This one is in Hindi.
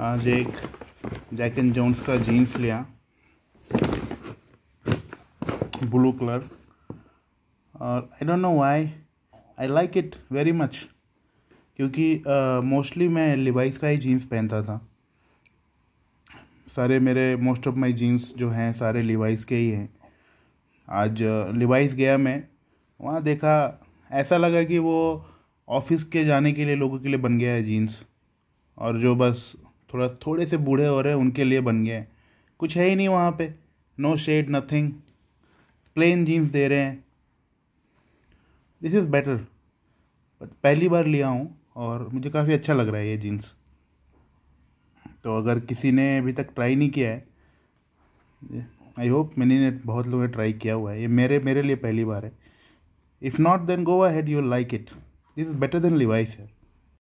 आज एक जैक एंड जोन्स का जीन्स लिया ब्लू कलर और I don't know why I like it very much क्योंकि मोस्टली uh, मैं लिवाइस का ही जीन्स पहनता था सारे मेरे मोस्ट ऑफ माई जीन्स जो हैं सारे लिवाइस के ही हैं आज लिवाइस गया मैं वहाँ देखा ऐसा लगा कि वो ऑफिस के जाने के लिए लोगों के लिए बन गया है जीन्स और जो बस थोड़ा थोड़े से बूढ़े हो रहे हैं उनके लिए बन गए हैं कुछ है ही नहीं वहाँ पे no shade nothing plain jeans दे रहे हैं दिस इज़ बेटर पहली बार लिया हूँ और मुझे काफ़ी अच्छा लग रहा है ये जीन्स तो अगर किसी ने अभी तक ट्राई नहीं किया है आई होप मैंने बहुत लोगों ने ट्राई किया हुआ है ये मेरे मेरे लिए पहली बार है if not then go ahead you like it this is better than Levi's है